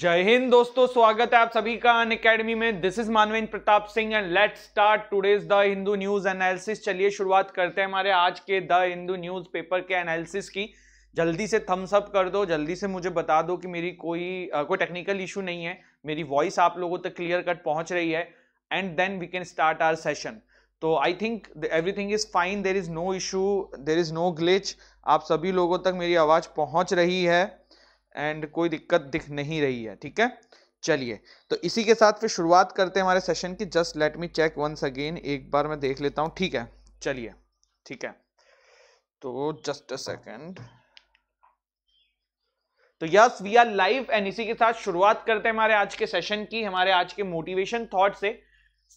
जय हिंद दोस्तों स्वागत है आप सभी का अन अकेडमी में this is Manvendra Pratap Singh and let start today's the Hindu news analysis चलिए शुरुआत करते हैं हमारे आज के द हिंदू न्यूज पेपर के एनालिसिस की जल्दी से थम्स अप कर दो जल्दी से मुझे बता दो कि मेरी कोई आ, कोई टेक्निकल इशू नहीं है मेरी वॉइस आप लोगों तक क्लियर कट पहुंच रही है and then we can start our session तो I think everything is fine there is no issue there is no glitch आप सभी लोगों तक मेरी आवाज पहुंच रही है एंड कोई दिक्कत दिख नहीं रही है ठीक है चलिए तो इसी के साथ फिर शुरुआत करते हैं हमारे सेशन की just let me check once again एक बार मैं देख लेता हूँ ठीक है चलिए ठीक है तो जस्ट अ सेकेंड तो yes we are live and इसी के साथ शुरुआत करते हैं हमारे आज के सेशन की हमारे आज के मोटिवेशन थॉट से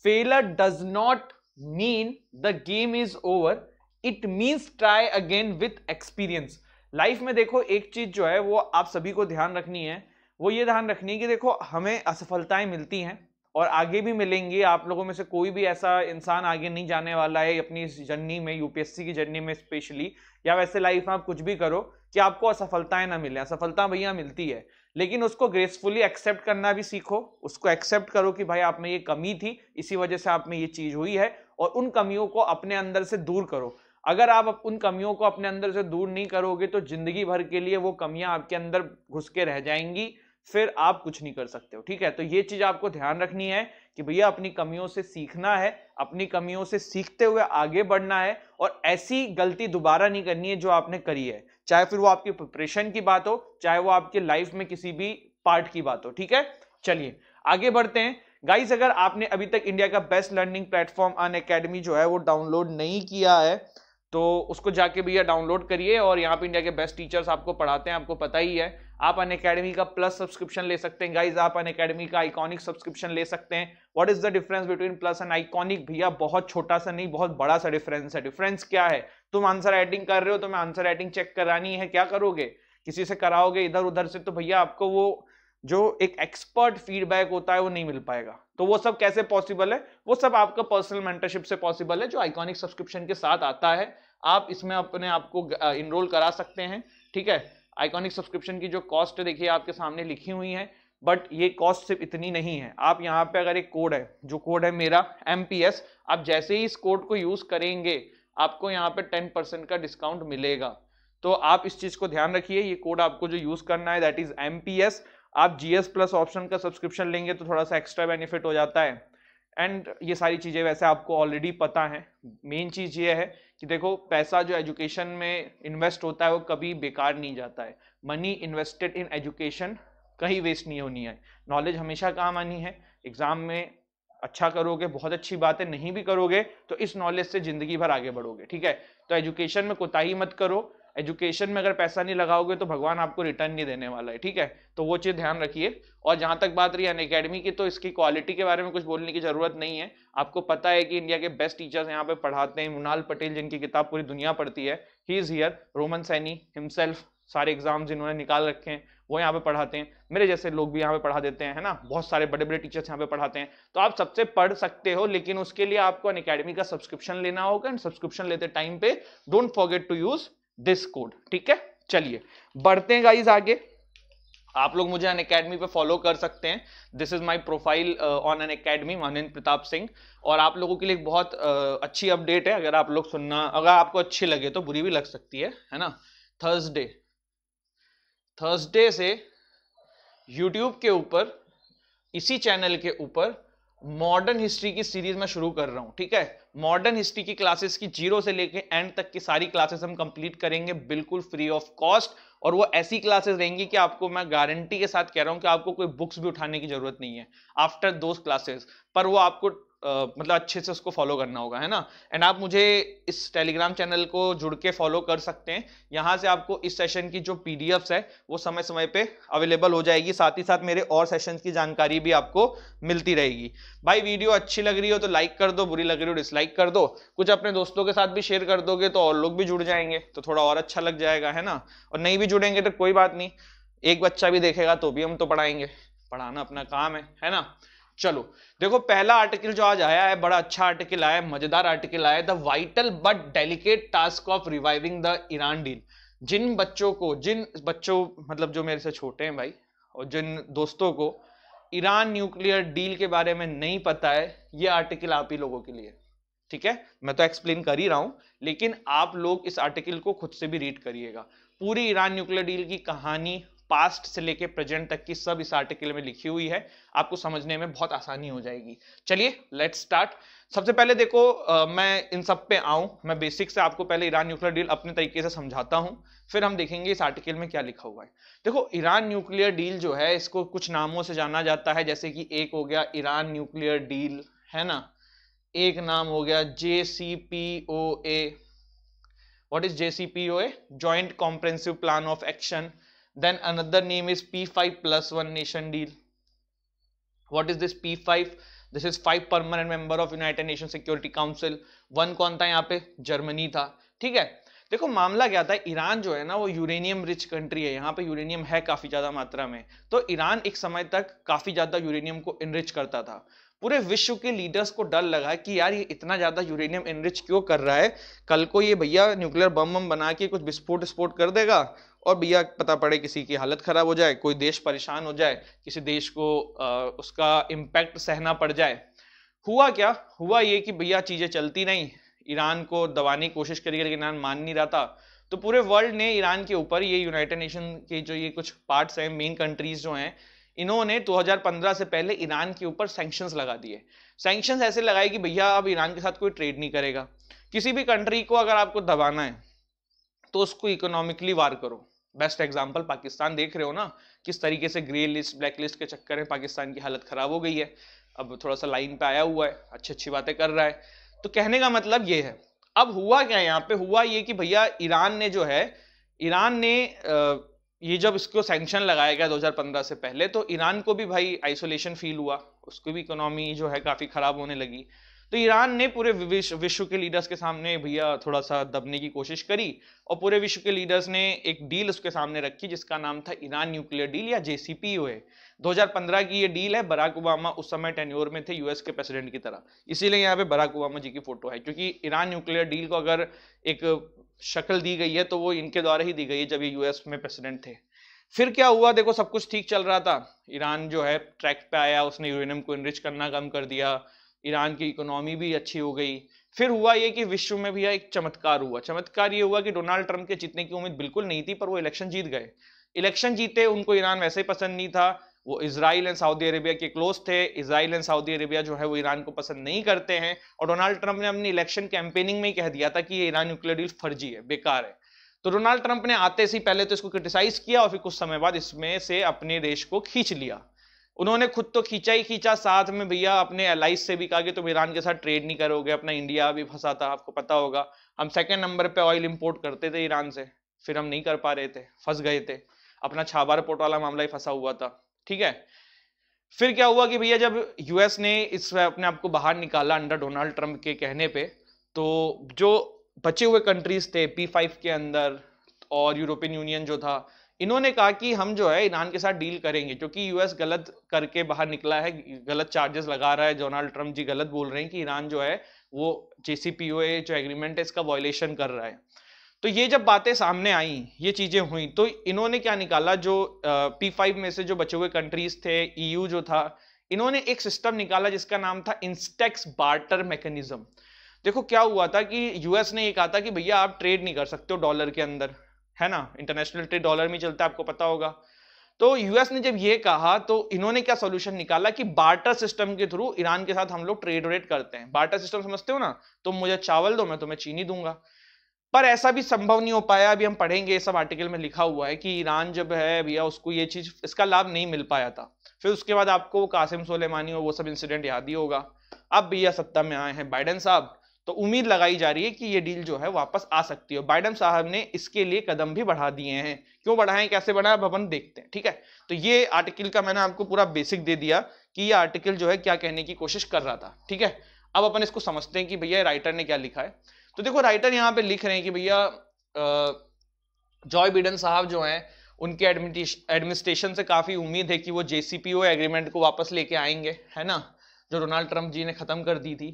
failure does not mean the game is over it means try again with experience life में देखो एक चीज जो है वो आप सभी को ध्यान रखनी है वो ये ध्यान रखनी है कि देखो हमें असफलताएं मिलती हैं और आगे भी मिलेंगी आप लोगों में से कोई भी ऐसा इंसान आगे नहीं जाने वाला है अपनी इस जर्नी में यूपीएससी की जर्नी में स्पेशली या वैसे लाइफ में आप कुछ भी करो कि आपको असफलताएं ना मिले असफलता भैया मिलती है लेकिन उसको ग्रेसफुली एक्सेप्ट करना भी सीखो उसको एक्सेप्ट करो कि भाई आप में ये कमी थी इसी वजह से आप में ये चीज़ हुई है और उन कमियों को अपने अंदर से दूर करो अगर आप उन कमियों को अपने अंदर से दूर नहीं करोगे तो जिंदगी भर के लिए वो कमियां आपके अंदर घुस के रह जाएंगी फिर आप कुछ नहीं कर सकते हो ठीक है तो ये चीज आपको ध्यान रखनी है कि भैया अपनी कमियों से सीखना है अपनी कमियों से सीखते हुए आगे बढ़ना है और ऐसी गलती दोबारा नहीं करनी है जो आपने करी है चाहे फिर वो आपकी प्रिपरेशन की बात हो चाहे वो आपके लाइफ में किसी भी पार्ट की बात हो ठीक है चलिए आगे बढ़ते हैं गाइज अगर आपने अभी तक इंडिया का best learning platform Unacademy जो है वो डाउनलोड नहीं किया है तो उसको जाके भैया डाउनलोड करिए और यहाँ पे इंडिया के बेस्ट टीचर्स आपको पढ़ाते हैं आपको पता ही है आप अन अकेडमी का प्लस सब्सक्रिप्शन ले सकते हैं गाइज आप अन अकेडमी का आइकॉनिक सब्सक्रिप्शन ले सकते हैं what is the difference between plus and iconic भैया बहुत छोटा सा नहीं बहुत बड़ा सा डिफरेंस है डिफरेंस क्या है तुम आंसर राइटिंग कर रहे हो तुम्हें आंसर राइटिंग चेक करानी है क्या करोगे किसी से कराओगे इधर उधर से तो भैया आपको वो जो एक एक्सपर्ट फीडबैक होता है वो नहीं मिल पाएगा तो वो सब कैसे पॉसिबल है वो सब आपका पर्सनल मेंटरशिप से पॉसिबल है जो आइकॉनिक सब्सक्रिप्शन के साथ आता है आप इसमें अपने आप को इनरोल करा सकते हैं ठीक है आइकॉनिक सब्सक्रिप्शन की जो कॉस्ट देखिए आपके सामने लिखी हुई है बट ये कॉस्ट सिर्फ इतनी नहीं है आप यहाँ पे अगर एक कोड है जो कोड है मेरा एम आप जैसे ही इस कोड को यूज़ करेंगे आपको यहाँ पे टेन परसेंट का डिस्काउंट मिलेगा तो आप इस चीज़ को ध्यान रखिए ये कोड आपको जो यूज़ करना है दैट इज़ एम आप जी प्लस ऑप्शन का सब्सक्रिप्शन लेंगे तो थोड़ा सा एक्स्ट्रा बेनिफिट हो जाता है एंड ये सारी चीज़ें वैसे आपको ऑलरेडी पता है मेन चीज़ ये है कि देखो पैसा जो एजुकेशन में इन्वेस्ट होता है वो कभी बेकार नहीं जाता है मनी इन्वेस्टेड इन एजुकेशन कहीं वेस्ट नहीं होनी है नॉलेज हमेशा काम आनी है एग्ज़ाम में अच्छा करोगे बहुत अच्छी बातें नहीं भी करोगे तो इस नॉलेज से ज़िंदगी भर आगे बढ़ोगे ठीक है तो एजुकेशन में कोताही मत करो एजुकेशन में अगर पैसा नहीं लगाओगे तो भगवान आपको रिटर्न नहीं देने वाला है ठीक है तो वो चीज़ ध्यान रखिए और जहाँ तक बात रही अन अकेडमी की तो इसकी क्वालिटी के बारे में कुछ बोलने की ज़रूरत नहीं है आपको पता है कि इंडिया के बेस्ट टीचर्स यहाँ पे पढ़ाते हैं मुनाल पटेल जिनकी किताब पूरी दुनिया पढ़ती है he is here Roman Saini himself सारे एग्जाम्स जिन्होंने निकाल रखे हैं वो यहाँ पे पढ़ाते हैं मेरे जैसे लोग भी यहाँ पे पढ़ा देते हैं है ना बहुत सारे बड़े बड़े टीचर्स यहाँ पे पढ़ाते हैं तो आप सबसे पढ़ सकते हो लेकिन उसके लिए आपको अन अकेडमी का सब्सक्रिप्शन लेना होगा एंड सब्सक्रिप्शन लेते टाइम पे don't forget to use this code ठीक है चलिए बढ़ते हैं गाइज आगे आप लोग मुझे अन अकेडमी पर फॉलो कर सकते हैं this is my profile on Unacademy Manvendra Pratap Singh और आप लोगों के लिए बहुत uh, अच्छी अपडेट है अगर आप लोग सुनना अगर आपको अच्छी लगे तो बुरी भी लग सकती है है ना थर्सडे थर्सडे से यूट्यूब के ऊपर इसी चैनल के ऊपर मॉडर्न हिस्ट्री की सीरीज मैं शुरू कर रहा हूँ ठीक है मॉडर्न हिस्ट्री की क्लासेस की जीरो से लेके एंड तक की सारी क्लासेस हम कंप्लीट करेंगे बिल्कुल फ्री ऑफ कॉस्ट और वो ऐसी क्लासेस रहेंगी कि आपको मैं गारंटी के साथ कह रहा हूँ कि आपको कोई बुक्स भी उठाने की जरूरत नहीं है आफ्टर दो क्लासेस पर वो आपको मतलब अच्छे से उसको फॉलो करना होगा है ना एंड आप मुझे इस टेलीग्राम चैनल को जुड़ के फॉलो कर सकते हैं यहाँ से आपको इस सेशन की जो पी है वो समय समय पे अवेलेबल हो जाएगी साथ ही साथ मेरे और सेशन की जानकारी भी आपको मिलती रहेगी भाई वीडियो अच्छी लग रही हो तो लाइक कर दो बुरी लग रही हो डिसलाइक कर दो कुछ अपने दोस्तों के साथ भी शेयर कर दोगे तो और लोग भी जुड़ जाएंगे तो थोड़ा और अच्छा लग जाएगा है ना और नहीं भी जुड़ेंगे तो कोई बात नहीं एक बच्चा भी देखेगा तो भी हम तो पढ़ाएंगे पढ़ाना अपना काम है है ना चलो देखो पहला आर्टिकल जो आज आया है बड़ा अच्छा आर्टिकल आया है मजेदार आर्टिकल आया है the vital but delicate task of reviving the Iran deal जिन बच्चों को जिन बच्चों मतलब जो मेरे से छोटे हैं भाई और जिन दोस्तों को ईरान न्यूक्लियर डील के बारे में नहीं पता है ये आर्टिकल आप ही लोगों के लिए ठीक है मैं तो एक्सप्लेन कर ही रहा हूं लेकिन आप लोग इस आर्टिकल को खुद से भी रीड करिएगा पूरी ईरान न्यूक्लियर डील की कहानी पास्ट से लेके प्रेजेंट तक की सब इस आर्टिकल में लिखी हुई है आपको समझने में बहुत आसानी हो जाएगी चलिए लेट्स स्टार्ट सबसे पहले देखो आ, मैं इन सब पे आऊं मैं बेसिक से आपको पहले ईरान न्यूक्लियर डील अपने तरीके से समझाता हूं फिर हम देखेंगे इस आर्टिकल में क्या लिखा हुआ है देखो ईरान न्यूक्लियर डील जो है इसको कुछ नामों से जाना जाता है जैसे कि एक हो गया ईरान न्यूक्लियर डील है ना एक नाम हो गया J C P O A what is J C P O A joint comprehensive plan of action then another name is p5 plus 1 nation deal what is this p5 this is five permanent member of united nation security council one कौन tha yahan pe germany tha theek hai देखो मामला क्या था Iran जो है ना वो uranium rich country है यहाँ पे यूरेनियम है काफी ज्यादा मात्रा में तो ईरान एक समय तक काफी ज्यादा यूरेनियम को इनरिच करता था पूरे विश्व के लीडर्स को डर लगा कि यार ये इतना ज्यादा यूरेनियम इनरिच क्यों कर रहा है कल को ये भैया न्यूक्लियर बम बम बना के कुछ विस्फोट विस्फोट कर देगा और भैया पता पड़े किसी की हालत ख़राब हो जाए कोई देश परेशान हो जाए किसी देश को आ, उसका इम्पैक्ट सहना पड़ जाए हुआ क्या हुआ ये कि भैया चीज़ें चलती नहीं ईरान को दबाने की कोशिश करी लेकिन ईरान मान नहीं रहा था तो पूरे वर्ल्ड ने ईरान के ऊपर ये यूनाइटेड नेशन के जो ये कुछ पार्ट्स हैं मेन कंट्रीज जो हैं इन्होंने 2015 से पहले ईरान के ऊपर सैंक्शंस लगा दिए सैंक्शंस ऐसे लगाए कि भैया अब ईरान के साथ कोई ट्रेड नहीं करेगा किसी भी कंट्री को अगर आपको दबाना है तो उसको इकोनॉमिकली वार करो बेस्ट एग्जाम्पल पाकिस्तान देख रहे हो ना किस तरीके से ग्रे लिस्ट ब्लैक लिस्ट के चक्कर में पाकिस्तान की हालत खराब हो गई है अब थोड़ा सा लाइन पे आया हुआ है अच्छी अच्छी बातें कर रहा है तो कहने का मतलब ये है अब हुआ क्या यहाँ पे हुआ ये कि भैया ईरान ने जो है ईरान ने ये जब इसको सेंक्शन लगाया गया 2015 से पहले तो ईरान को भी भाई आइसोलेशन फील हुआ उसकी भी इकोनॉमी जो है काफ़ी ख़राब होने लगी तो ईरान ने पूरे विश्व, के लीडर्स के सामने भैया थोड़ा सा दबने की कोशिश करी और पूरे विश्व के लीडर्स ने एक डील उसके सामने रखी जिसका नाम था ईरान न्यूक्लियर डील या जेसीपीओए 2015 की ये डील है बराक ओबामा उस समय टेन्योर में थे यूएस के प्रेसिडेंट की तरह इसीलिए यहाँ पे बराक ओबामा जी की फोटो है क्योंकि ईरान न्यूक्लियर डील को अगर एक शक्ल दी गई है तो वो इनके द्वारा ही दी गई है जब ये यूएस में प्रेसिडेंट थे फिर क्या हुआ देखो सब कुछ ठीक चल रहा था ईरान जो है ट्रैक पे आया उसने यूरेनियम को इनरिच करना कम कर दिया ईरान की इकोनॉमी भी अच्छी हो गई फिर हुआ ये कि विश्व में भी एक चमत्कार हुआ चमत्कार ये हुआ कि डोनाल्ड ट्रंप के जीतने की उम्मीद बिल्कुल नहीं थी पर वो इलेक्शन जीत गए इलेक्शन जीते उनको ईरान वैसे ही पसंद नहीं था वो इसराइल एंड सऊदी अरेबिया के क्लोज थे इसराइल एंड सऊदी अरेबिया जो है वो ईरान को पसंद नहीं करते हैं और डोनाल्ड ट्रंप ने अपनी इलेक्शन कैंपेनिंग में ही कह दिया था कि ये ईरान न्यूक्लियर डील फर्जी है बेकार है तो डोनाल्ड ट्रंप ने आते से पहले तो इसको क्रिटिसाइज किया और फिर कुछ समय बाद इसमें से अपने देश को खींच लिया उन्होंने खुद तो खींचा ही खींचा साथ में भैया अपने एलाइज से भी कहा कि तुम ईरान के साथ ट्रेड नहीं करोगे अपना इंडिया भी फंसा था आपको पता होगा हम सेकेंड नंबर पे ऑयल इंपोर्ट करते थे ईरान से फिर हम नहीं कर पा रहे थे फंस गए थे अपना छाबार पोर्ट वाला मामला ही फंसा हुआ था ठीक है फिर क्या हुआ कि भैया जब यूएस ने इस अपने आप को बाहर निकाला अंडर डोनाल्ड ट्रंप के कहने पे तो जो बचे हुए कंट्रीज थे पी फाइव के अंदर और यूरोपियन यूनियन जो था इन्होंने कहा कि हम जो है ईरान के साथ डील करेंगे क्योंकि यूएस गलत करके बाहर निकला है गलत चार्जेस लगा रहा है डोनाल्ड ट्रंप जी गलत बोल रहे हैं कि ईरान जो है वो जेसीपीओए जो एग्रीमेंट है इसका वॉयलेशन कर रहा है तो ये जब बातें सामने आई ये चीज़ें हुई तो इन्होंने क्या निकाला जो पी फाइव में से जो बचे हुए कंट्रीज थे ईयू e जो था इन्होंने एक सिस्टम निकाला जिसका नाम था इंस्टेक्स बार्टर मैकेनिज्म देखो क्या हुआ था कि यूएस ने ये कहा था कि भैया आप ट्रेड नहीं कर सकते हो डॉलर के अंदर है ना इंटरनेशनल ट्रेड डॉलर में चलता है आपको पता होगा तो यूएस ने जब ये कहा तो इन्होंने क्या सोल्यूशन निकाला कि बार्टर सिस्टम के थ्रू ईरान के साथ हम लोग ट्रेड रेट करते हैं बार्टर सिस्टम समझते हो ना तुम तो मुझे चावल दो मैं तुम्हें चीनी दूंगा पर ऐसा भी संभव नहीं हो पाया अभी हम पढ़ेंगे ये सब आर्टिकल में लिखा हुआ है कि ईरान जब है भैया उसको ये चीज इसका लाभ नहीं मिल पाया था फिर उसके बाद आपको कासिम सोलेमानी और वो सब इंसिडेंट याद ही होगा अब भैया सत्ता में आए हैं बाइडन साहब तो उम्मीद लगाई जा रही है कि ये डील जो है वापस आ सकती है बाइडन साहब ने इसके लिए कदम भी बढ़ा दिए हैं क्यों बढ़ाएं कैसे बढ़ाएं अपन देखते हैं ठीक है तो ये आर्टिकल का मैंने आपको पूरा बेसिक दे दिया कि ये आर्टिकल जो है क्या कहने की कोशिश कर रहा था ठीक है अब अपन इसको समझते हैं कि भैया राइटर ने क्या लिखा है तो देखो राइटर यहाँ पे लिख रहे हैं कि भैया जॉय बिडन साहब जो है उनके एडमिनिस्ट्रेशन से काफ़ी उम्मीद है कि वो जेसीपीओ एग्रीमेंट को वापस लेके आएंगे है ना जो डोनाल्ड ट्रंप जी ने ख़त्म कर दी थी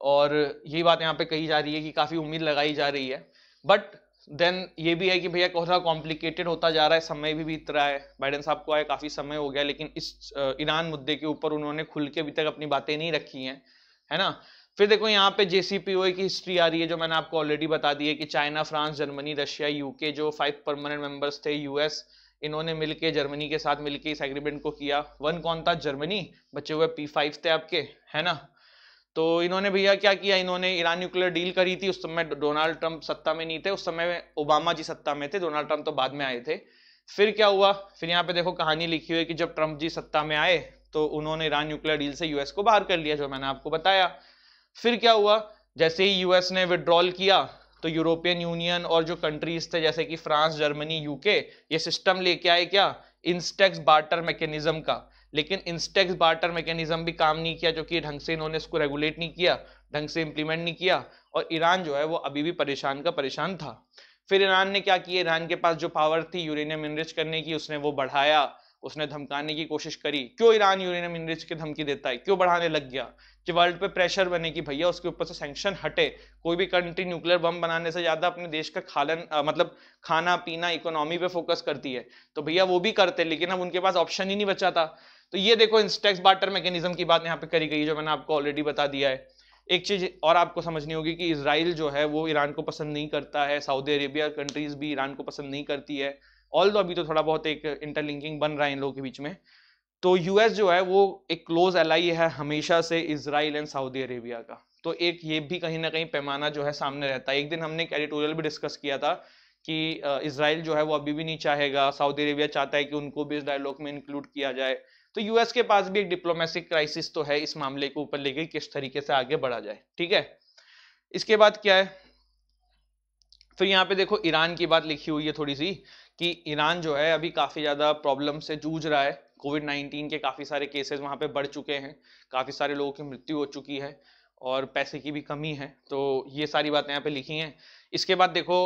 और यही बात यहाँ पे कही जा रही है कि काफ़ी उम्मीद लगाई जा रही है बट देन ये भी है कि भैया थोड़ा कॉम्प्लिकेटेड होता जा रहा है समय भी बीत रहा है बाइडन साहब को आए काफ़ी समय हो गया लेकिन इस ईरान मुद्दे के ऊपर उन्होंने खुल के अभी तक अपनी बातें नहीं रखी हैं है ना फिर देखो यहाँ पे जे की हिस्ट्री आ रही है जो मैंने आपको ऑलरेडी बता दी है कि China France Germany Russia UK जो फाइव परमानेंट मेंबर्स थे यूएस इन्होंने मिलके जर्मनी के साथ मिलके इस एग्रीमेंट को किया वन कौन था जर्मनी बचे हुए पी फाइव थे आपके है ना तो इन्होंने भैया क्या किया इन्होंने ईरान न्यूक्लियर डील करी थी उस समय डोनाल्ड ट्रंप सत्ता में नहीं थे उस समय ओबामा जी सत्ता में थे डोनाल्ड ट्रंप तो बाद में आए थे फिर क्या हुआ फिर यहाँ पे देखो कहानी लिखी हुई कि जब ट्रंप जी सत्ता में आए तो उन्होंने ईरान न्यूक्लियर डील से यूएस को बाहर कर लिया जो मैंने आपको बताया फिर क्या हुआ जैसे ही यूएस ने विड्रॉल किया तो यूरोपियन यूनियन और जो कंट्रीज थे जैसे कि फ्रांस जर्मनी यूके ये सिस्टम लेके आए क्या इंस्टेक्स बार्टर मैकेनिज्म का लेकिन इंस्टेक्स बार्टर मैकेनिज्म भी काम नहीं किया जो कि ढंग से इन्होंने इसको रेगुलेट नहीं किया ढंग से इंप्लीमेंट नहीं किया और ईरान जो है वो अभी भी परेशान का परेशान था फिर ईरान ने क्या किया ईरान के पास जो पावर थी यूरेनियम इनरिच करने की उसने वो बढ़ाया उसने धमकाने की कोशिश करी क्यों ईरान यूरेनियम इनरिच की धमकी देता है क्यों बढ़ाने लग गया कि वर्ल्ड पे प्रेशर बने कि भैया उसके ऊपर से सैंक्शन हटे कोई भी कंट्री न्यूक्लियर बम बनाने से ज़्यादा अपने देश का खालन आ, मतलब खाना पीना इकोनॉमी पे फोकस करती है तो भैया वो भी करते लेकिन अब उनके पास ऑप्शन ही नहीं बचा था तो ये देखो इंस्टेक्स बाटर मैकेनिज्म की बात यहाँ पे करी गई जो मैंने आपको ऑलरेडी बता दिया है एक चीज और आपको समझनी होगी कि इसराइल जो है वो ईरान को पसंद नहीं करता है सऊदी अरेबिया कंट्रीज भी ईरान को पसंद नहीं करती है ऑल दो अभी तो थोड़ा बहुत एक इंटरलिंकिंग बन रहा है इन लोगों के बीच में तो यूएस जो है वो एक क्लोज एलाई है हमेशा से इसराइल एंड सऊदी अरेबिया का तो एक ये भी कहीं ना कहीं पैमाना जो है सामने रहता है एक दिन हमने एडिटोरियल भी डिस्कस किया था कि इसराइल जो है वो अभी भी नहीं चाहेगा सऊदी अरेबिया चाहता है कि उनको भी इस डायलॉग में इंक्लूड किया जाए तो यूएस के पास भी एक डिप्लोमेसिक क्राइसिस तो है इस मामले के ऊपर लेके किस तरीके से आगे बढ़ा जाए ठीक है इसके बाद क्या है फिर तो यहाँ पे देखो ईरान की बात लिखी हुई है थोड़ी सी कि ईरान जो है अभी काफ़ी ज़्यादा प्रॉब्लम से जूझ रहा है कोविड 19 के काफ़ी सारे केसेस वहां पे बढ़ चुके हैं काफ़ी सारे लोगों की मृत्यु हो चुकी है और पैसे की भी कमी है तो ये सारी बातें यहाँ पे लिखी हैं इसके बाद देखो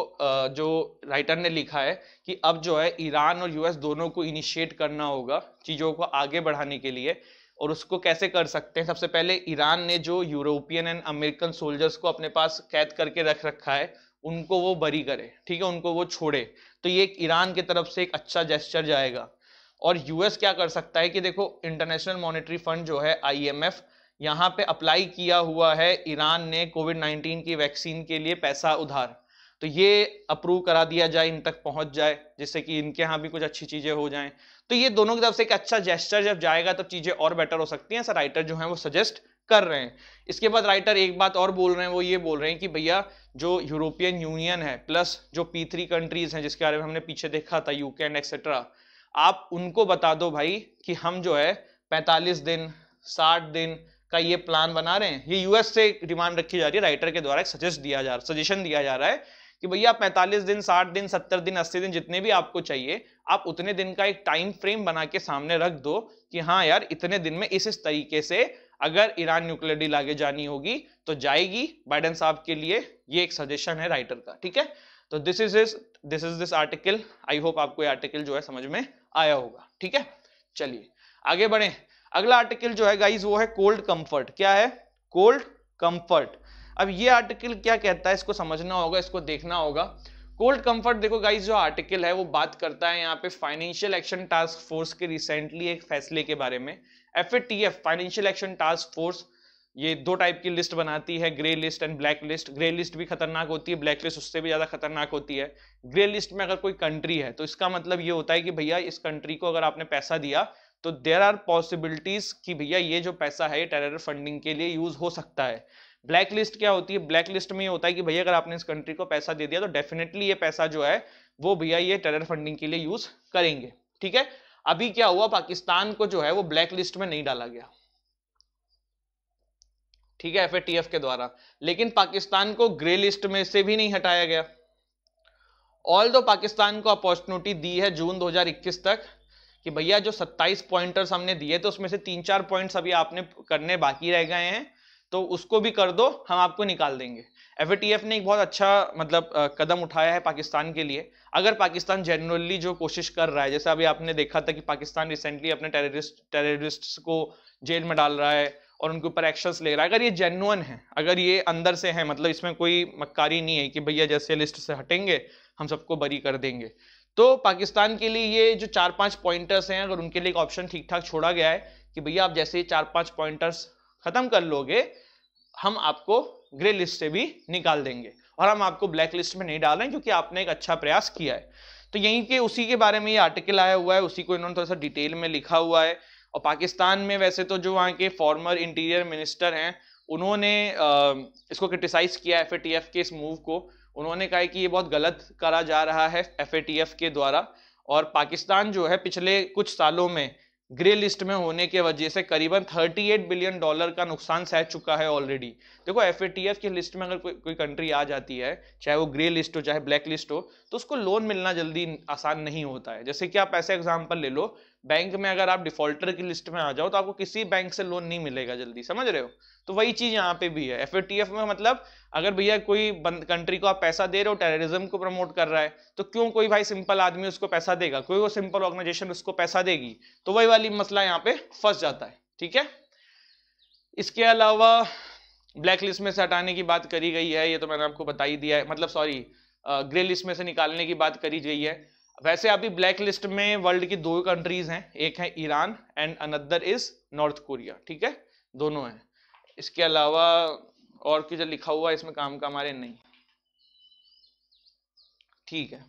जो राइटर ने लिखा है कि अब जो है ईरान और यूएस दोनों को इनिशिएट करना होगा चीज़ों को आगे बढ़ाने के लिए और उसको कैसे कर सकते हैं सबसे पहले ईरान ने जो यूरोपियन एंड अमेरिकन सोल्जर्स को अपने पास कैद करके रख रखा है उनको वो बरी करे ठीक है उनको वो छोड़े तो ये ईरान की तरफ से एक अच्छा जेस्चर जाएगा और यूएस क्या कर सकता है कि देखो इंटरनेशनल मॉनेटरी फंड जो है आईएमएफ यहाँ पे अप्लाई किया हुआ है ईरान ने कोविड 19 की वैक्सीन के लिए पैसा उधार तो ये अप्रूव करा दिया जाए इन तक पहुंच जाए जिससे कि इनके यहाँ भी कुछ अच्छी चीज़ें हो जाएं तो ये दोनों की तरफ से एक अच्छा जेस्टर जब जाएगा तब चीज़ें और बेटर हो सकती हैं ऐसा राइटर जो है वो सजेस्ट कर रहे हैं इसके बाद राइटर एक बात और बोल रहे हैं वो ये बोल रहे हैं कि भैया जो यूरोपियन यूनियन है प्लस जो पी कंट्रीज हैं जिसके बारे में हमने पीछे देखा था यूके एंड एक्सेट्रा आप उनको बता दो भाई कि हम जो है पैंतालीस दिन साठ दिन का ये प्लान बना रहे हैं ये यूएस से डिमांड रखी जा रही है राइटर के द्वारा सजेस्ट दिया जा रहा सजेशन दिया जा रहा है कि भैया आप पैंतालीस दिन साठ दिन सत्तर दिन अस्सी दिन जितने भी आपको चाहिए आप उतने दिन का एक टाइम फ्रेम बना के सामने रख दो कि हाँ यार इतने दिन में इस इस तरीके से अगर ईरान न्यूक्लियर डील आगे जानी होगी तो जाएगी बाइडन साहब के लिए ये एक सजेशन है राइटर का ठीक है तो this is is this is this article I hope आपको ये आर्टिकल जो है समझ में आया होगा ठीक है चलिए आगे बढ़े अगला आर्टिकल जो है गाइज वो है कोल्ड कंफर्ट क्या है कोल्ड कंफर्ट अब ये आर्टिकल क्या कहता है इसको समझना होगा इसको देखना होगा कोल्ड कंफर्ट देखो गाइज जो आर्टिकल है वो बात करता है यहाँ पे फाइनेंशियल एक्शन टास्क फोर्स के रिसेंटली एक फैसले के बारे में F financial action task force ये दो टाइप की लिस्ट बनाती है grey list and black list grey list भी खतरनाक होती है ब्लैक लिस्ट उससे भी ज़्यादा खतरनाक होती है ग्रे लिस्ट में अगर कोई कंट्री है तो इसका मतलब ये होता है कि भैया इस कंट्री को अगर आपने पैसा दिया तो देर आर पॉसिबिलिटीज कि भैया ये जो पैसा है टेरर फंडिंग के लिए यूज हो सकता है ब्लैक लिस्ट क्या होती है ब्लैक लिस्ट में ये होता है कि भैया अगर आपने इस कंट्री को पैसा दे दिया तो डेफिनेटली ये पैसा जो है वो भैया ये टेरर फंडिंग के लिए यूज करेंगे ठीक है अभी क्या हुआ पाकिस्तान को जो है वो ब्लैक लिस्ट में नहीं डाला गया ठीक है एफएटीएफ के द्वारा लेकिन पाकिस्तान को ग्रे लिस्ट में से भी नहीं हटाया गया ऑल दो पाकिस्तान को अपॉर्चुनिटी दी है जून 2021 तक कि भैया जो 27 पॉइंटर्स हमने दिए तो उसमें से तीन चार पॉइंट्स अभी आपने करने बाकी रह गए हैं तो उसको भी कर दो हम आपको निकाल देंगे एफ ने एक बहुत अच्छा मतलब कदम उठाया है पाकिस्तान के लिए अगर पाकिस्तान जनरली जो कोशिश कर रहा है जैसे अभी आपने देखा था कि पाकिस्तान रिसेंटली अपने टेररिस्ट टेररिस्ट को जेल में डाल रहा है और उनके ऊपर एक्शंस ले रहा है अगर ये जेन्युन है अगर ये अंदर से है मतलब इसमें कोई मक्कारी नहीं है कि भैया जैसे लिस्ट से हटेंगे हम सबको बरी कर देंगे तो पाकिस्तान के लिए ये जो चार पांच पॉइंटर्स हैं अगर उनके लिए एक ऑप्शन ठीक ठाक छोड़ा गया है कि भैया आप जैसे ही चार पांच पॉइंटर्स खत्म कर लोगे हम आपको ग्रे लिस्ट से भी निकाल देंगे और हम आपको ब्लैक लिस्ट में नहीं डाल रहे हैं क्योंकि आपने एक अच्छा प्रयास किया है तो यहीं के उसी के बारे में ये आर्टिकल आया हुआ है उसी को इन्होंने थोड़ा सा डिटेल में लिखा हुआ है और पाकिस्तान में वैसे तो जो वहाँ के फॉर्मर इंटीरियर मिनिस्टर हैं उन्होंने इसको क्रिटिसाइज किया है एफ के इस मूव को उन्होंने कहा कि ये बहुत गलत करा जा रहा है एफ के द्वारा और पाकिस्तान जो है पिछले कुछ सालों में ग्रे लिस्ट में होने के वजह से करीबन 38 बिलियन डॉलर का नुकसान सह चुका है ऑलरेडी देखो एफ की लिस्ट में अगर कोई कोई कंट्री आ जाती है चाहे वो ग्रे लिस्ट हो चाहे ब्लैक लिस्ट हो तो उसको लोन मिलना जल्दी आसान नहीं होता है जैसे कि आप ऐसे एग्जाम्पल ले लो बैंक में अगर आप डिफॉल्टर की लिस्ट में आ जाओ तो आपको किसी बैंक से लोन नहीं मिलेगा जल्दी समझ रहे हो तो वही चीज यहाँ पे भी है एफ में मतलब अगर भैया कोई कंट्री को आप पैसा दे रहे हो टेररिज्म को प्रमोट कर रहा है तो क्यों कोई भाई सिंपल आदमी उसको पैसा देगा कोई वो सिंपल ऑर्गेनाइजेशन उसको पैसा देगी तो वही वाली मसला यहाँ पे फंस जाता है ठीक है इसके अलावा ब्लैक लिस्ट में से हटाने की बात करी गई है ये तो मैंने आपको बता ही दिया है मतलब सॉरी ग्रे लिस्ट में से निकालने की बात करी गई है वैसे अभी ब्लैक लिस्ट में वर्ल्ड की दो कंट्रीज हैं एक है Iran and another is North Korea ठीक है दोनों हैं इसके अलावा और जो लिखा हुआ है इसमें काम का हमारे नहीं ठीक है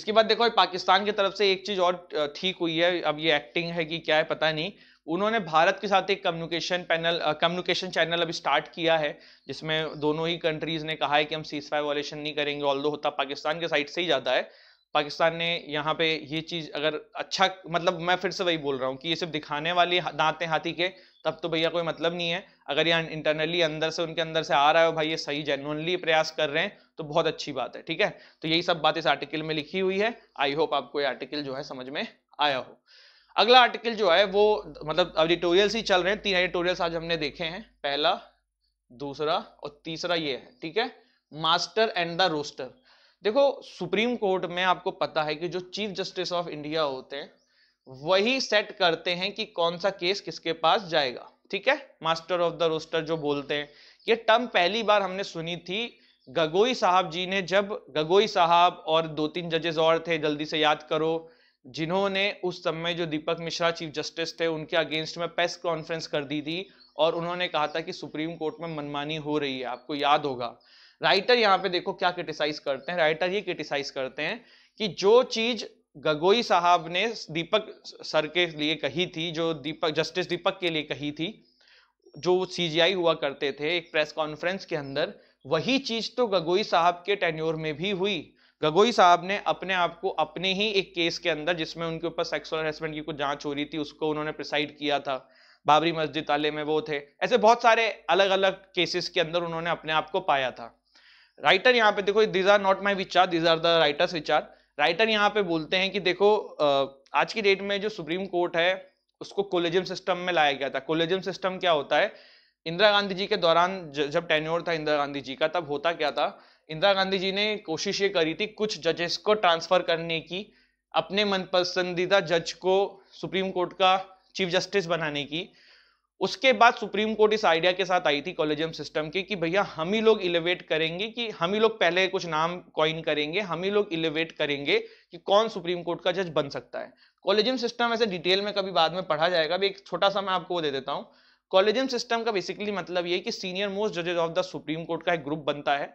इसके बाद देखो पाकिस्तान की तरफ से एक चीज और ठीक हुई है अब ये एक्टिंग है कि क्या है पता नहीं उन्होंने भारत के साथ एक कम्युनिकेशन पैनल कम्युनिकेशन चैनल अभी स्टार्ट किया है जिसमें दोनों ही कंट्रीज ने कहा है कि हम सीज फायर वॉलेशन नहीं करेंगे ऑल होता पाकिस्तान के साइड से ही जाता है पाकिस्तान ने यहाँ पे ये चीज़ अगर अच्छा मतलब मैं फिर से वही बोल रहा हूँ कि ये सिर्फ दिखाने वाली दांतें हाथी के तब तो भैया कोई मतलब नहीं है अगर यहाँ इंटरनली अंदर से उनके अंदर से आ रहा है भाई ये सही जेनुअनली प्रयास कर रहे हैं तो बहुत अच्छी बात है ठीक है तो यही सब बात इस आर्टिकल में लिखी हुई है आई होप आपको ये आर्टिकल जो है समझ में आया हो अगला आर्टिकल जो है वो मतलब एडिटोरियल्स ही चल रहे हैं तीन एडिटोरियल्स आज हमने देखे हैं पहला दूसरा और तीसरा ये है ठीक है मास्टर एंड द रोस्टर देखो सुप्रीम कोर्ट में आपको पता है कि जो चीफ जस्टिस ऑफ इंडिया होते हैं वही सेट करते हैं कि कौन सा केस किसके पास जाएगा ठीक है मास्टर ऑफ द रोस्टर जो बोलते हैं ये टर्म पहली बार हमने सुनी थी गगोई साहब जी ने जब गगोई साहब और दो तीन जजेस और थे जल्दी से याद करो जिन्होंने उस समय जो दीपक मिश्रा चीफ जस्टिस थे उनके अगेंस्ट में प्रेस कॉन्फ्रेंस कर दी थी और उन्होंने कहा था कि सुप्रीम कोर्ट में मनमानी हो रही है आपको याद होगा राइटर यहाँ पे देखो क्या क्रिटिसाइज करते हैं राइटर ये क्रिटिसाइज करते हैं कि जो चीज गगोई साहब ने दीपक सर के लिए कही थी जो दीपक जस्टिस दीपक के लिए कही थी जो सीजीआई हुआ करते थे एक प्रेस कॉन्फ्रेंस के अंदर वही चीज तो गगोई साहब के टेन्योर में भी हुई गगोई साहब ने अपने आप को अपने ही एक केस के अंदर जिसमें उनके ऊपर सेक्सुअल हेरसमेंट की कुछ जांच हो रही थी उसको उन्होंने प्रिसाइड किया था बाबरी मस्जिद ताले में वो थे ऐसे बहुत सारे अलग अलग केसेस के अंदर उन्होंने अपने आप को पाया था राइटर यहाँ पे देखो दिज आर नॉट माई विचार दिज आर द राइटर्स विचार राइटर यहाँ पे बोलते हैं कि देखो आज की डेट में जो सुप्रीम कोर्ट है उसको कोलेजियम सिस्टम में लाया गया था कोलेजियम सिस्टम क्या होता है इंदिरा गांधी जी के दौरान जब टेन्योर था इंदिरा गांधी जी का तब होता क्या था इंदिरा गांधी जी ने कोशिश ये करी थी कुछ जजेस को ट्रांसफर करने की अपने मनपसंदीदा जज को सुप्रीम कोर्ट का चीफ जस्टिस बनाने की उसके बाद सुप्रीम कोर्ट इस आइडिया के साथ आई थी कॉलेजियम सिस्टम की कि भैया हम ही लोग इलेवेट करेंगे कि हम ही लोग पहले कुछ नाम कॉइन करेंगे हम ही लोग इलेवेट करेंगे कि कौन सुप्रीम कोर्ट का जज बन सकता है कॉलेजियम सिस्टम ऐसे डिटेल में कभी बाद में पढ़ा जाएगा अभी एक छोटा सा मैं आपको वो दे देता हूँ कॉलेजियम सिस्टम का बेसिकली मतलब ये कि सीनियर मोस्ट जजेज ऑफ द सुप्रीम कोर्ट का एक ग्रुप बनता है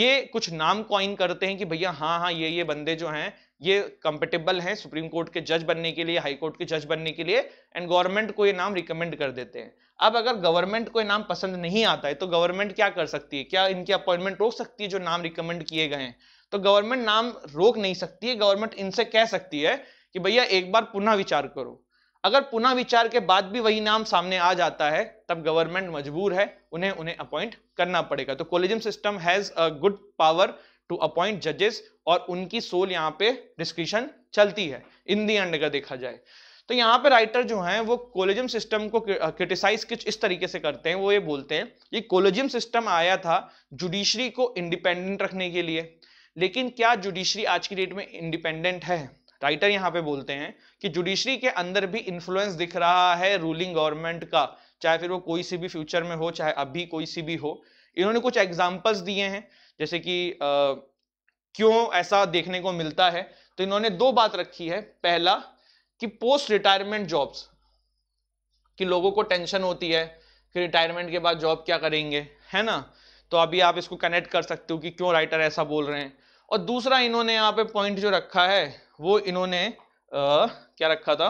ये कुछ नाम कॉइन करते हैं कि भैया हाँ हाँ ये ये बंदे जो हैं ये कंपेटेबल हैं सुप्रीम कोर्ट के जज बनने के लिए हाई कोर्ट के जज बनने के लिए एंड गवर्नमेंट को ये नाम रिकमेंड कर देते हैं अब अगर गवर्नमेंट को ये नाम पसंद नहीं आता है तो गवर्नमेंट क्या कर सकती है क्या इनकी अपॉइंटमेंट रोक सकती है जो नाम रिकमेंड किए गए हैं तो गवर्नमेंट नाम रोक नहीं सकती है गवर्नमेंट इनसे कह सकती है कि भैया एक बार पुनः विचार करो अगर पुनः विचार के बाद भी वही नाम सामने आ जाता है तब गवर्नमेंट मजबूर है उन्हें उन्हें अपॉइंट करना पड़ेगा तो collegium system has a good power to appoint जजेस और उनकी सोल यहाँ पे डिस्क्रिप्शन चलती है इन दी एंड अगर देखा जाए तो यहाँ पे राइटर जो हैं वो कोलेजियम सिस्टम को क्रिटिसाइज कुछ इस तरीके से करते हैं वो ये बोलते हैं ये कोलेजियम सिस्टम आया था जुडिशरी को इंडिपेंडेंट रखने के लिए लेकिन क्या जुडिशरी आज की डेट में इंडिपेंडेंट है राइटर यहाँ पे बोलते हैं कि जुडिशरी के अंदर भी इन्फ्लुएंस दिख रहा है रूलिंग गवर्नमेंट का चाहे फिर वो कोई सी भी फ्यूचर में हो चाहे अभी कोई सी भी हो इन्होंने कुछ एग्जाम्पल्स दिए हैं जैसे कि आ, क्यों ऐसा देखने को मिलता है तो इन्होंने दो बात रखी है पहला कि पोस्ट रिटायरमेंट जॉब्स कि लोगों को टेंशन होती है कि रिटायरमेंट के बाद जॉब क्या करेंगे है ना तो अभी आप इसको कनेक्ट कर सकते हो कि क्यों राइटर ऐसा बोल रहे हैं और दूसरा इन्होंने यहाँ पे पॉइंट जो रखा है वो इन्होंने आ, क्या रखा था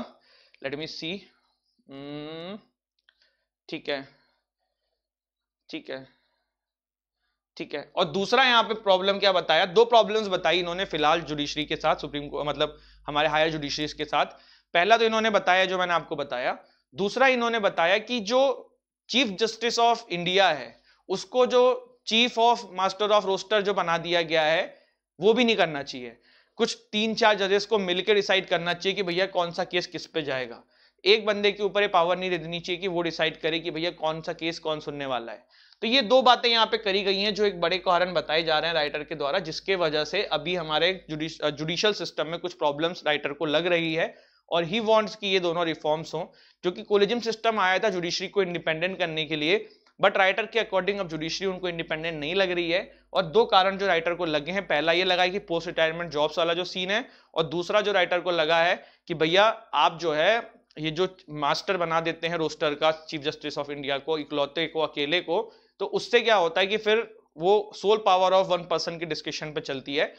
लेट मी सी ठीक है ठीक है ठीक है और दूसरा यहाँ पे प्रॉब्लम क्या बताया दो प्रॉब्लम्स बताई इन्होंने फिलहाल जुडिशरी के साथ सुप्रीम कोर्ट मतलब हमारे हायर जुडिशरीज के साथ पहला तो इन्होंने बताया जो मैंने आपको बताया दूसरा इन्होंने बताया कि जो चीफ जस्टिस ऑफ इंडिया है उसको जो chief of master of roster जो बना दिया गया है वो भी नहीं करना चाहिए कुछ तीन चार जजेस को मिलकर डिसाइड करना चाहिए कि भैया कौन सा केस किस पे जाएगा एक बंदे के ऊपर ये पावर नहीं दे देनी चाहिए कि वो डिसाइड करे कि भैया कौन सा केस कौन सुनने वाला है तो ये दो बातें यहाँ पे करी गई हैं जो एक बड़े कारण बताए जा रहे हैं राइटर के द्वारा जिसके वजह से अभी हमारे जुडिशियल जुडिशल सिस्टम में कुछ प्रॉब्लम्स राइटर को लग रही है और ही वांट्स कि ये दोनों रिफॉर्म्स हों जो कि कोलिजियम सिस्टम आया था जुडिशरी को इंडिपेंडेंट करने के लिए बट राइटर के अकॉर्डिंग अब जुडिशरी उनको इंडिपेंडेंट नहीं लग रही है और दो कारण जो राइटर को लगे हैं पहला ये लगा है कि पोस्ट रिटायरमेंट जॉब्स वाला जो सीन है और दूसरा जो राइटर को लगा है कि भैया आप जो है ये जो मास्टर बना देते हैं रोस्टर का चीफ जस्टिस ऑफ इंडिया को इकलौते को अकेले को तो उससे क्या होता है कि फिर वो sole power of one person की डिस्कशन पे चलती है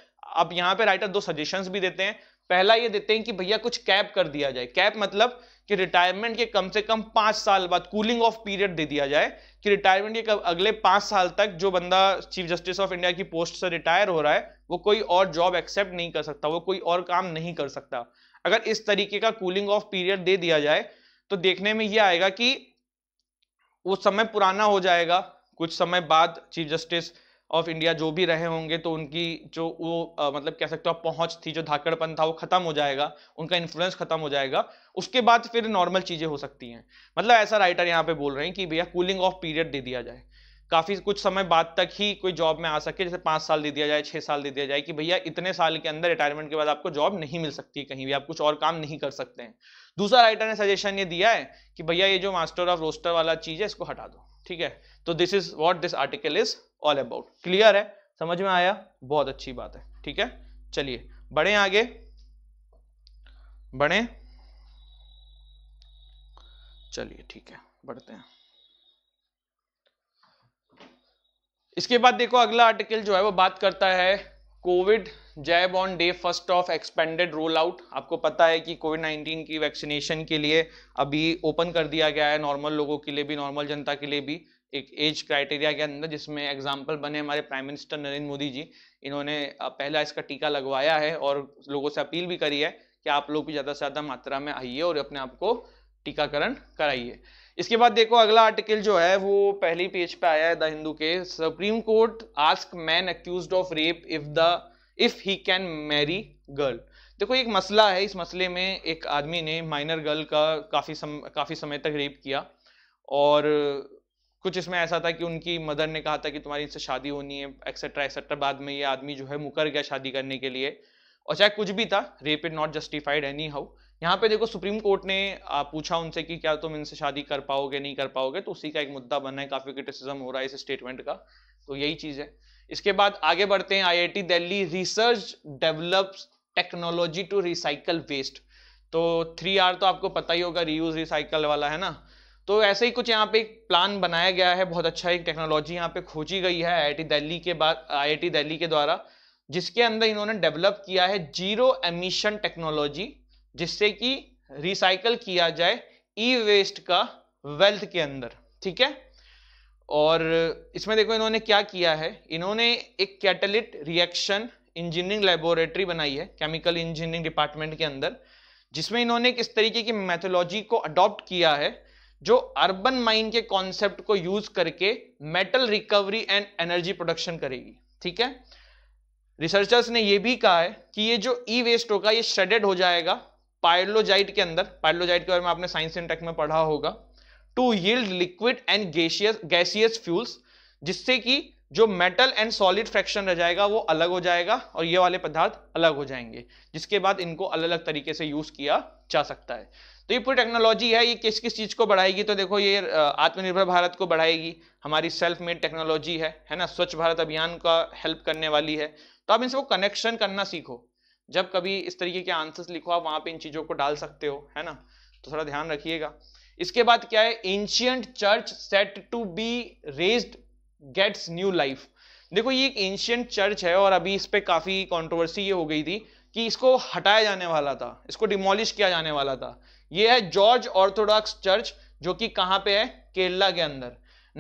अब यहाँ पे राइटर दो सजेशंस भी देते हैं पहला ये देते हैं कि भैया कुछ कैप कर दिया जाए कैप मतलब कि रिटायरमेंट के कम से कम पांच साल बाद कूलिंग ऑफ पीरियड दे दिया जाए कि रिटायरमेंट के अगले पांच साल तक जो बंदा चीफ जस्टिस ऑफ इंडिया की पोस्ट से रिटायर हो रहा है वो कोई और जॉब एक्सेप्ट नहीं कर सकता वो कोई और काम नहीं कर सकता अगर इस तरीके का कूलिंग ऑफ पीरियड दे दिया जाए तो देखने में ये आएगा कि वो समय पुराना हो जाएगा कुछ समय बाद चीफ जस्टिस ऑफ इंडिया जो भी रहे होंगे तो उनकी जो वो आ, मतलब कह सकते हो आप पहुंच थी जो धाकड़पन था वो खत्म हो जाएगा उनका इन्फ्लुएंस खत्म हो जाएगा उसके बाद फिर नॉर्मल चीजें हो सकती हैं मतलब ऐसा राइटर यहाँ पे बोल रहे हैं कि भैया कूलिंग ऑफ पीरियड दे दिया जाए काफ़ी कुछ समय बाद तक ही कोई जॉब में आ सके जैसे पाँच साल दे दिया जाए छः साल दे दिया जाए कि भैया इतने साल के अंदर रिटायरमेंट के बाद आपको जॉब नहीं मिल सकती कहीं भी आप कुछ और काम नहीं कर सकते हैं दूसरा राइटर ने सजेशन ये दिया है कि भैया ये जो मास्टर ऑफ रोस्टर वाला चीज़ है इसको हटा दो ठीक है तो this is what this article is all about clear है समझ में आया बहुत अच्छी बात है ठीक है चलिए बढ़े आगे बढ़े चलिए ठीक है बढ़ते हैं इसके बाद देखो अगला आर्टिकल जो है वो बात करता है Covid jab on day first of expanded roll out आपको पता है कि कोविड 19 की वैक्सीनेशन के लिए अभी ओपन कर दिया गया है नॉर्मल लोगों के लिए भी नॉर्मल जनता के लिए भी एक एज क्राइटेरिया के अंदर जिसमें एग्जाम्पल बने हमारे प्राइम मिनिस्टर नरेंद्र मोदी जी इन्होंने पहला इसका टीका लगवाया है और लोगों से अपील भी करी है कि आप लोग भी ज़्यादा से ज़्यादा मात्रा में आइए और अपने आप को टीकाकरण कराइए इसके बाद देखो अगला आर्टिकल जो है वो पहले पेज पे आया है द हिंदू के Supreme Court ask man accused of rape if the if he can marry girl देखो एक मसला है इस मसले में एक आदमी ने माइनर गर्ल का काफ़ी सम काफ़ी समय तक रेप किया और कुछ इसमें ऐसा था कि उनकी मदर ने कहा था कि तुम्हारी इससे शादी होनी है एक्सेट्रा एक्सेट्रा बाद में ये आदमी जो है मुकर गया शादी करने के लिए और चाहे कुछ भी था rape it not justified anyhow यहाँ पे देखो सुप्रीम कोर्ट ने पूछा उनसे कि क्या तुम इनसे शादी कर पाओगे नहीं कर पाओगे तो उसी का एक मुद्दा बना है काफी क्रिटिसिज्म हो रहा है इस स्टेटमेंट का तो यही चीज है इसके बाद आगे बढ़ते हैं IIT Delhi research develops technology to recycle waste तो थ्री आर तो आपको पता ही होगा रीयूज रिसाइकल वाला है ना तो ऐसे ही कुछ यहाँ पे एक प्लान बनाया गया है बहुत अच्छा एक टेक्नोलॉजी यहाँ पे खोजी गई है टी दिल्ली के बाद टी दिल्ली के द्वारा जिसके अंदर इन्होंने डेवलप किया है जीरो एमिशन टेक्नोलॉजी जिससे कि रिसाइकल किया जाए ई वेस्ट का वेल्थ के अंदर ठीक है और इसमें देखो इन्होंने क्या किया है इन्होंने एक कैटलिट रिएक्शन इंजीनियरिंग लेबोरेटरी बनाई है केमिकल इंजीनियरिंग डिपार्टमेंट के अंदर जिसमें इन्होंने किस तरीके की मैथोलॉजी को अडॉप्ट किया है जो अर्बन माइन के कॉन्सेप्ट को यूज करके metal recovery and energy production करेगी ठीक है रिसर्चर्स ने यह भी कहा है कि ये जो ई वेस्ट होगा ये श्रेडेड हो जाएगा पायलोजाइट के अंदर पायलोजाइट के बारे में आपने साइंस एंड टेक में पढ़ा होगा to yield liquid and gaseous gaseous fuels जिससे कि जो मेटल एंड सॉलिड फ्रैक्शन रह जाएगा वो अलग हो जाएगा और ये वाले पदार्थ अलग हो जाएंगे जिसके बाद इनको अलग अलग तरीके से यूज किया जा सकता है तो ये पूरी टेक्नोलॉजी है ये किस किस चीज़ को बढ़ाएगी तो देखो ये आत्मनिर्भर भारत को बढ़ाएगी हमारी सेल्फ मेड टेक्नोलॉजी है है ना स्वच्छ भारत अभियान का हेल्प करने वाली है तो आप इनसे वो कनेक्शन करना सीखो जब कभी इस तरीके के आंसर्स लिखो आप वहां पे इन चीजों को डाल सकते हो है ना तो थोड़ा ध्यान रखिएगा इसके बाद क्या है ancient church set to be raze gets new life देखो ये एक एंशियंट चर्च है और अभी इस पर काफी कॉन्ट्रोवर्सी ये हो गई थी कि इसको हटाया जाने वाला था इसको डिमोलिश किया जाने वाला था ये है जॉर्ज ऑर्थोडॉक्स चर्च जो कि कहाँ पे है केरला के अंदर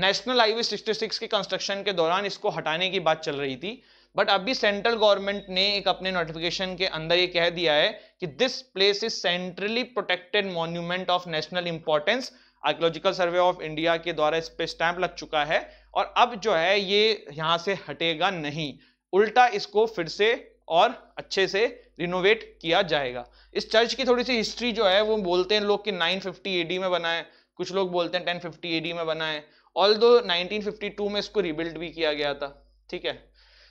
नेशनल हाईवे 66 के कंस्ट्रक्शन के दौरान इसको हटाने की बात चल रही थी बट अभी सेंट्रल गवर्नमेंट ने एक अपने नोटिफिकेशन के अंदर ये कह दिया है कि this place is centrally protected monument of national importance archaeological survey of India के द्वारा इस पर स्टैंप लग चुका है और अब जो है ये यहाँ से हटेगा नहीं उल्टा इसको फिर से और अच्छे से रिनोवेट किया जाएगा इस चर्च की थोड़ी सी हिस्ट्री जो है वो बोलते हैं लोग कि 950 फिफ्टी एडी में बनाए कुछ लोग बोलते हैं 1050 फिफ्टी एडी में बनाए ऑल दो नाइनटीन में इसको रिबिल्ड भी किया गया था ठीक है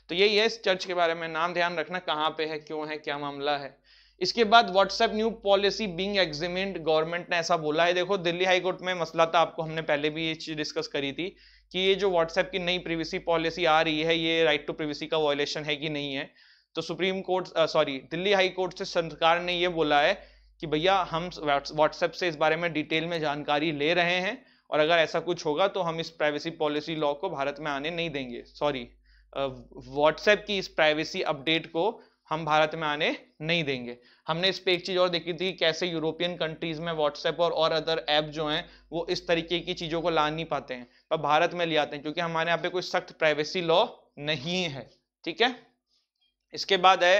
तो यही है इस चर्च के बारे में नाम ध्यान रखना कहाँ पे है क्यों है क्या मामला है इसके बाद व्हाट्सएप न्यू पॉलिसी बींग एग्जिमेंट गवर्नमेंट ने ऐसा बोला है देखो दिल्ली हाईकोर्ट में मसला था आपको हमने पहले भी ये चीज डिस्कस करी थी कि ये जो व्हाट्सएप की नई प्रिवेसी पॉलिसी आ रही है ये राइट टू प्रिवेसी का वॉयलेशन है कि नहीं है तो Supreme Court sorry Delhi High Court से सरकार ने ये बोला है कि भैया हम व्हाट्सएप से इस बारे में डिटेल में जानकारी ले रहे हैं और अगर ऐसा कुछ होगा तो हम इस प्राइवेसी पॉलिसी लॉ को भारत में आने नहीं देंगे सॉरी व्हाट्सएप की इस प्राइवेसी अपडेट को हम भारत में आने नहीं देंगे हमने इस पे एक चीज़ और देखी थी कैसे यूरोपियन कंट्रीज में व्हाट्सएप और और अदर ऐप जो हैं वो इस तरीके की चीज़ों को ला नहीं पाते हैं पर भारत में ले आते हैं क्योंकि हमारे यहाँ पे कोई सख्त प्राइवेसी लॉ नहीं है ठीक है इसके बाद है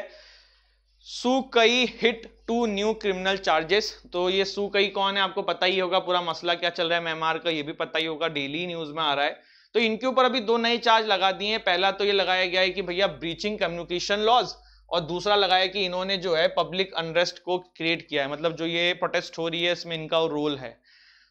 सुकई कई hit to new criminal charges तो ये सुकई कई कौन है आपको पता ही होगा पूरा मसला क्या चल रहा है म्यांमार का ये भी पता ही होगा डेली न्यूज में आ रहा है तो इनके ऊपर अभी दो नए चार्ज लगा दिए हैं पहला तो ये लगाया गया है कि भैया ब्रीचिंग कम्युनिकेशन लॉज और दूसरा लगाया कि इन्होंने जो है पब्लिक अनरेस्ट को क्रिएट किया है मतलब जो ये प्रोटेस्ट हो रही है इसमें इनका रोल है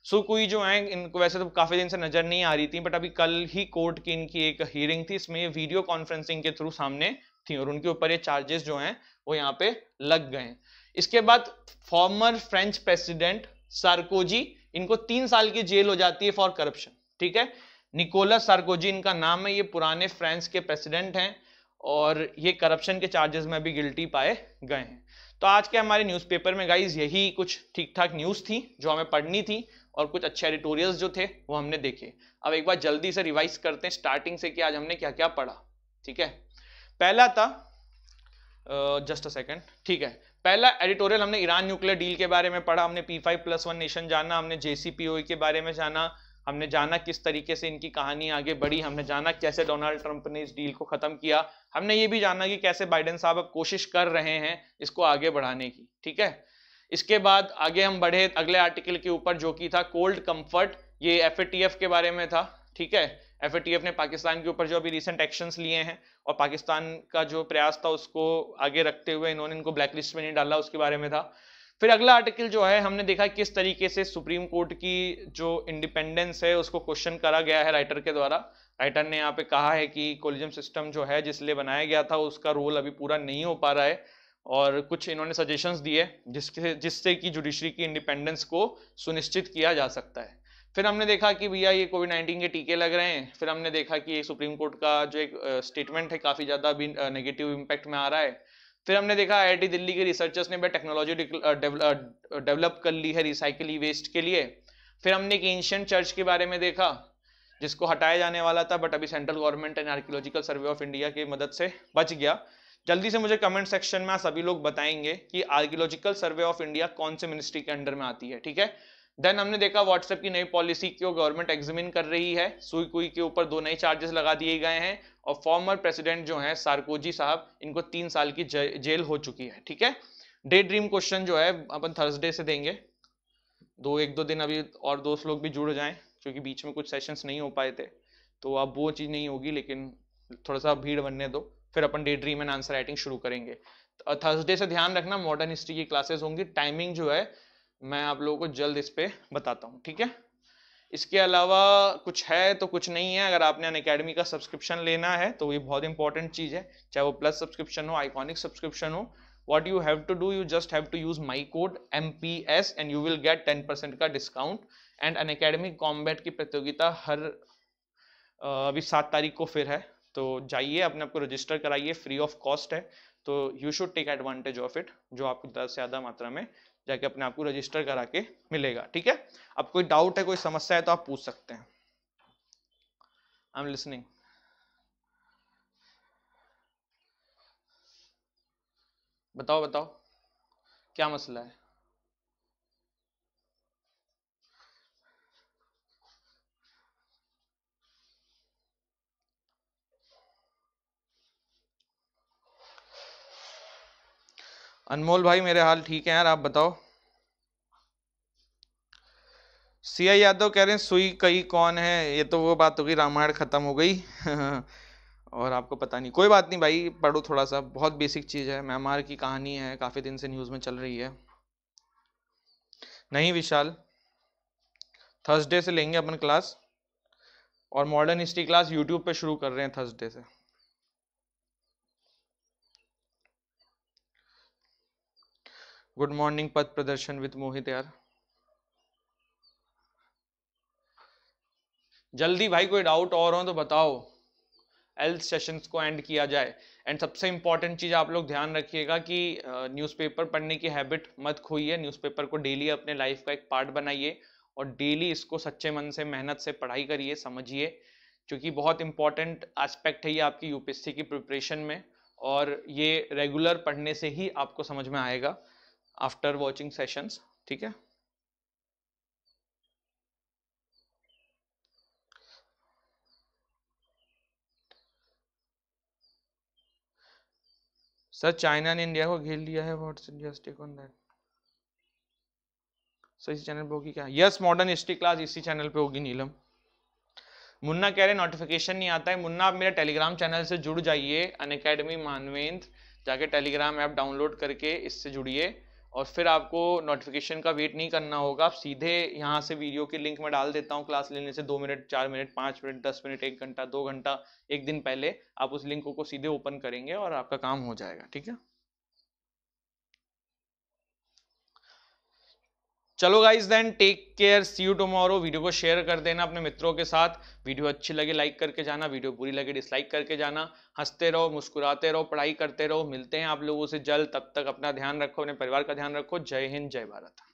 सुकुई जो है इनको वैसे तो काफ़ी दिन से नज़र नहीं आ रही थी बट अभी कल ही कोर्ट की इनकी एक हियरिंग थी इसमें ये वीडियो कॉन्फ्रेंसिंग के थ्रू सामने थी और उनके ऊपर ये चार्जेस जो हैं वो यहाँ पे लग गए इसके बाद फॉर्मर फ्रेंच प्रेसिडेंट सार्कोजी इनको तीन साल की जेल हो जाती है फॉर करप्शन ठीक है निकोलस सार्कोजी इनका नाम है ये पुराने फ्रांस के प्रेसिडेंट हैं और ये करप्शन के चार्जेस में भी गिल्टी पाए गए हैं तो आज के हमारे न्यूज़पेपर में गाइज यही कुछ ठीक ठाक न्यूज़ थी जो हमें पढ़नी थी और कुछ अच्छे एडिटोरियल्स जो थे वो हमने देखे अब एक बार जल्दी से रिवाइज करते हैं स्टार्टिंग से कि आज हमने क्या क्या पढ़ा ठीक है पहला था जस्ट अ सेकेंड ठीक है पहला एडिटोरियल हमने ईरान न्यूक्लियर डील के बारे में पढ़ा हमने P five plus one nation जाना हमने जेसीपीओ e के बारे में जाना हमने जाना किस तरीके से इनकी कहानी आगे बढ़ी हमने जाना कैसे डोनाल्ड ट्रंप ने इस डील को ख़त्म किया हमने ये भी जाना कि कैसे बाइडन साहब अब कोशिश कर रहे हैं इसको आगे बढ़ाने की ठीक है इसके बाद आगे हम बढ़े अगले आर्टिकल के ऊपर जो कि था कोल्ड कंफर्ट ये एफ के बारे में था ठीक है एफ ने पाकिस्तान के ऊपर जो अभी रिसेंट एक्शंस लिए हैं और पाकिस्तान का जो प्रयास था उसको आगे रखते हुए इन्होंने इनको ब्लैकलिस्ट में नहीं डाला उसके बारे में था फिर अगला आर्टिकल जो है हमने देखा किस तरीके से सुप्रीम कोर्ट की जो इंडिपेंडेंस है उसको क्वेश्चन करा गया है राइटर के द्वारा राइटर ने यहाँ पे कहा है कि कोलिजम सिस्टम जो है जिसलिए बनाया गया था उसका रोल अभी पूरा नहीं हो पा रहा है और कुछ इन्होंने सजेशंस दिए जिसके जिससे कि जुडिशरी की इंडिपेंडेंस को सुनिश्चित किया जा सकता है फिर हमने देखा कि भैया ये कोविड नाइन्टीन के टीके लग रहे हैं फिर हमने देखा कि सुप्रीम कोर्ट का जो एक स्टेटमेंट है काफ़ी ज़्यादा भी नेगेटिव इम्पैक्ट में आ रहा है फिर हमने देखा आई दिल्ली के रिसर्चर्स ने भी टेक्नोलॉजी डेवलप कर ली है रिसाइकिल वेस्ट के लिए फिर हमने एक एंशियंट चर्च के बारे में देखा जिसको हटाया जाने वाला था बट अभी central government and archaeological survey of India की मदद से बच गया जल्दी से मुझे कमेंट सेक्शन में सभी लोग बताएंगे कि आर्कियोलॉजिकल सर्वे ऑफ इंडिया कौन से मिनिस्ट्री के अंडर में आती है ठीक है देन हमने देखा व्हाट्सएप की नई पॉलिसी क्यों गवर्नमेंट एग्जामिन कर रही है सुई कुई के ऊपर दो नए चार्जेस लगा दिए गए हैं और फॉर्मर प्रेसिडेंट जो है सार्कोजी साहब इनको तीन साल की जे, जेल हो चुकी है ठीक है डे ड्रीम क्वेश्चन जो है अपन थर्सडे से देंगे दो एक दो दिन अभी और दोस्त लोग भी जुड़ जाएं क्योंकि बीच में कुछ सेशंस नहीं हो पाए थे तो अब वो चीज़ नहीं होगी लेकिन थोड़ा सा भीड़ बनने दो फिर अपन day dream and answer writing शुरू करेंगे थर्सडे से ध्यान रखना मॉडर्न हिस्ट्री की क्लासेस होंगी टाइमिंग जो है मैं आप लोगों को जल्द इस पर बताता हूँ ठीक है इसके अलावा कुछ है तो कुछ नहीं है अगर आपने अन अकेडमी का सब्सक्रिप्शन लेना है तो ये बहुत इंपॉर्टेंट चीज़ है चाहे वो प्लस सब्सक्रिप्शन हो आइकॉनिक सब्सक्रिप्शन हो what you have to do you just have to use my code M P S and you will get ten percent का discount and Unacademy combat की प्रतियोगिता हर अभी सात तारीख को फिर है तो जाइए अपने आपको रजिस्टर कराइए फ्री ऑफ कॉस्ट है तो you should take advantage of it जो आपको ज़्यादा से ज़्यादा मात्रा में जाके अपने आप को रजिस्टर करा के मिलेगा ठीक है अब कोई डाउट है कोई समस्या है तो आप पूछ सकते हैं आई एम लिसनिंग बताओ बताओ क्या मसला है अनमोल भाई मेरे हाल ठीक है यार आप बताओ सिया यादव कह रहे हैं सुई कई कौन है ये तो वो बात हो गई रामायण खत्म हो गई और आपको पता नहीं कोई बात नहीं भाई पढ़ो थोड़ा सा बहुत बेसिक चीज़ है म्यांमार की कहानी है काफ़ी दिन से न्यूज़ में चल रही है नहीं विशाल थर्सडे से लेंगे अपन क्लास और मॉडर्न हिस्ट्री क्लास यूट्यूब पे शुरू कर रहे हैं थर्सडे से गुड मॉर्निंग पद प्रदर्शन विद मोहित यार जल्दी भाई कोई डाउट और हो तो बताओ एल्थ सेशंस को एंड किया जाए एंड सबसे इंपॉर्टेंट चीज़ आप लोग ध्यान रखिएगा कि न्यूज़पेपर पढ़ने की हैबिट मत खोइए न्यूज़पेपर को डेली अपने लाइफ का एक पार्ट बनाइए और डेली इसको सच्चे मन से मेहनत से पढ़ाई करिए समझिए क्योंकि बहुत इंपॉर्टेंट एस्पेक्ट है ये आपकी यूपीएससी की प्रिपरेशन में और ये रेगुलर पढ़ने से ही आपको समझ में आएगा आफ्टर वॉचिंग सेशंस ठीक है सर चाइना ने इंडिया को घेर लिया है what's India's take on that sir इसी चैनल पे होगी क्या यस मॉडर्न हिस्ट्री क्लास इसी चैनल पे होगी नीलम मुन्ना कह रहे नोटिफिकेशन नहीं आता है मुन्ना आप मेरे टेलीग्राम चैनल से जुड़ जाइए अन अकेडमी मानवेंद्र जाके टेलीग्राम ऐप डाउनलोड करके इससे जुड़िए और फिर आपको नोटिफिकेशन का वेट नहीं करना होगा आप सीधे यहाँ से वीडियो के लिंक में डाल देता हूँ क्लास लेने से दो मिनट चार मिनट पाँच मिनट दस मिनट एक घंटा दो घंटा एक दिन पहले आप उस लिंक को सीधे ओपन करेंगे और आपका काम हो जाएगा ठीक है चलो guys then take care see you tomorrow video को शेयर कर देना अपने मित्रों के साथ वीडियो अच्छी लगे लाइक करके जाना वीडियो बुरी लगे डिसलाइक करके जाना हंसते रहो मुस्कुराते रहो पढ़ाई करते रहो मिलते हैं आप लोगों से जल्द तब तक अपना ध्यान रखो अपने परिवार का ध्यान रखो जय हिंद जय भारत